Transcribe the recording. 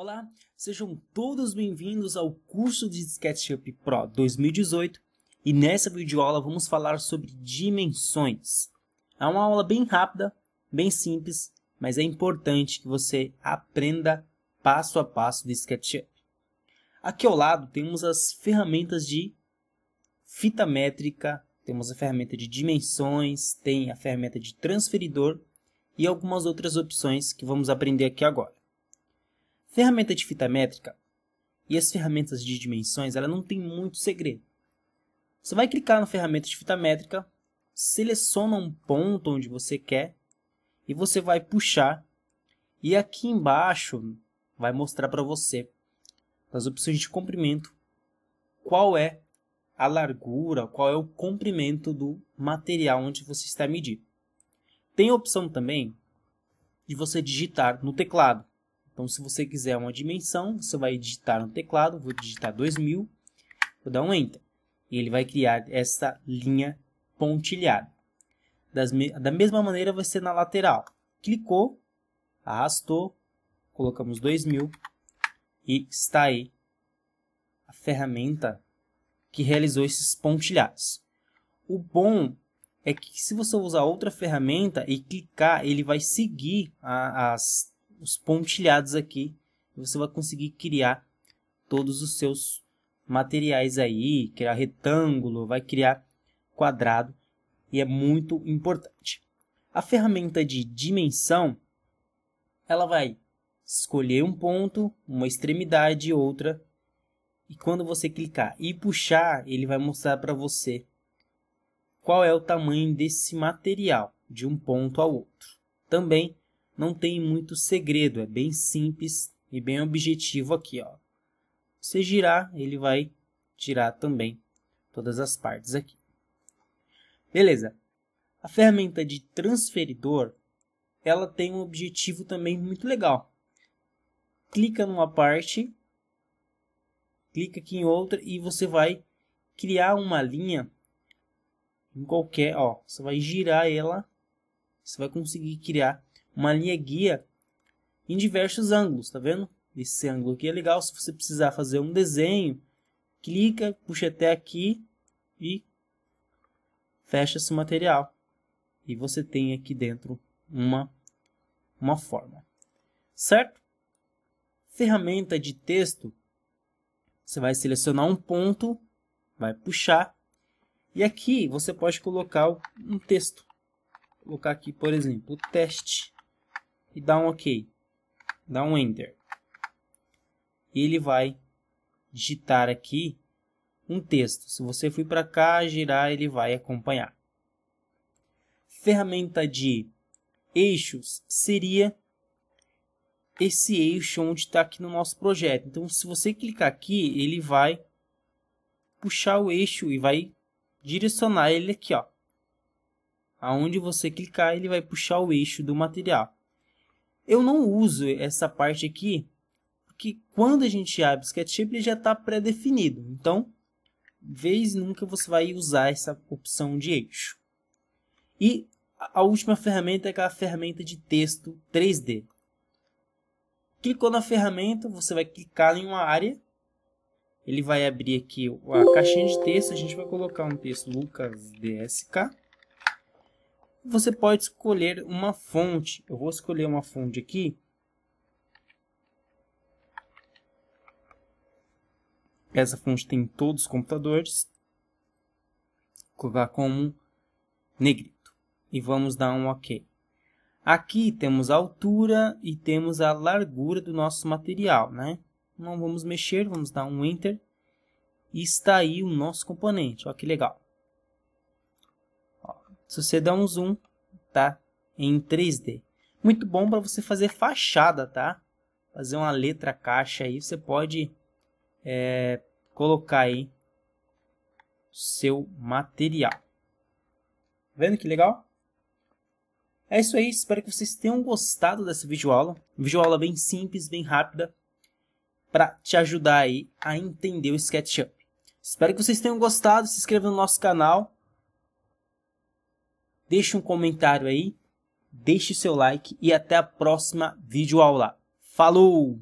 Olá, sejam todos bem-vindos ao curso de SketchUp Pro 2018 e nessa videoaula vamos falar sobre dimensões. É uma aula bem rápida, bem simples, mas é importante que você aprenda passo a passo de SketchUp. Aqui ao lado temos as ferramentas de fita métrica, temos a ferramenta de dimensões, tem a ferramenta de transferidor e algumas outras opções que vamos aprender aqui agora. Ferramenta de fita métrica e as ferramentas de dimensões, ela não tem muito segredo. Você vai clicar na ferramenta de fita métrica, seleciona um ponto onde você quer e você vai puxar e aqui embaixo vai mostrar para você nas opções de comprimento qual é a largura, qual é o comprimento do material onde você está medindo. Tem a opção também de você digitar no teclado. Então, se você quiser uma dimensão, você vai digitar no teclado, vou digitar 2000, vou dar um Enter. E ele vai criar essa linha pontilhada. Das, da mesma maneira vai ser na lateral. Clicou, arrastou, colocamos 2000 e está aí a ferramenta que realizou esses pontilhados. O bom é que se você usar outra ferramenta e clicar, ele vai seguir a, as os pontilhados aqui. Você vai conseguir criar todos os seus materiais aí, criar retângulo, vai criar quadrado e é muito importante. A ferramenta de dimensão, ela vai escolher um ponto, uma extremidade e outra. E quando você clicar e puxar, ele vai mostrar para você qual é o tamanho desse material de um ponto ao outro. Também não tem muito segredo, é bem simples e bem objetivo aqui, ó. Você girar, ele vai tirar também todas as partes aqui. Beleza. A ferramenta de transferidor, ela tem um objetivo também muito legal. Clica numa parte, clica aqui em outra e você vai criar uma linha em qualquer, ó, você vai girar ela, você vai conseguir criar uma linha guia em diversos ângulos, tá vendo? Esse ângulo aqui é legal, se você precisar fazer um desenho, clica, puxa até aqui e fecha esse material. E você tem aqui dentro uma, uma forma, certo? Ferramenta de texto, você vai selecionar um ponto, vai puxar, e aqui você pode colocar um texto. Vou colocar aqui, por exemplo, o teste e dá um OK, dá um Enter. E ele vai digitar aqui um texto. Se você for para cá, girar, ele vai acompanhar. Ferramenta de eixos seria esse eixo onde está aqui no nosso projeto. Então, se você clicar aqui, ele vai puxar o eixo e vai direcionar ele aqui, ó. Aonde você clicar, ele vai puxar o eixo do material. Eu não uso essa parte aqui, porque quando a gente abre o SketchUp ele já está pré-definido. Então, vez nunca você vai usar essa opção de eixo. E a última ferramenta é aquela ferramenta de texto 3D. Clicou na ferramenta, você vai clicar em uma área. Ele vai abrir aqui a caixinha de texto. A gente vai colocar um texto Lucas DSK você pode escolher uma fonte. Eu vou escolher uma fonte aqui. Essa fonte tem todos os computadores. Vou colocar como negrito. E vamos dar um OK. Aqui temos a altura e temos a largura do nosso material, né? Não vamos mexer, vamos dar um Enter. E está aí o nosso componente, olha que legal se você der um zoom, tá? Em 3D. Muito bom para você fazer fachada, tá? Fazer uma letra caixa aí, você pode é, colocar aí seu material. Tá vendo que legal? É isso aí, espero que vocês tenham gostado dessa videoaula. Videoaula bem simples, bem rápida, para te ajudar aí a entender o SketchUp. Espero que vocês tenham gostado, se inscreva no nosso canal Deixe um comentário aí, deixe seu like e até a próxima vídeo aula. Falou!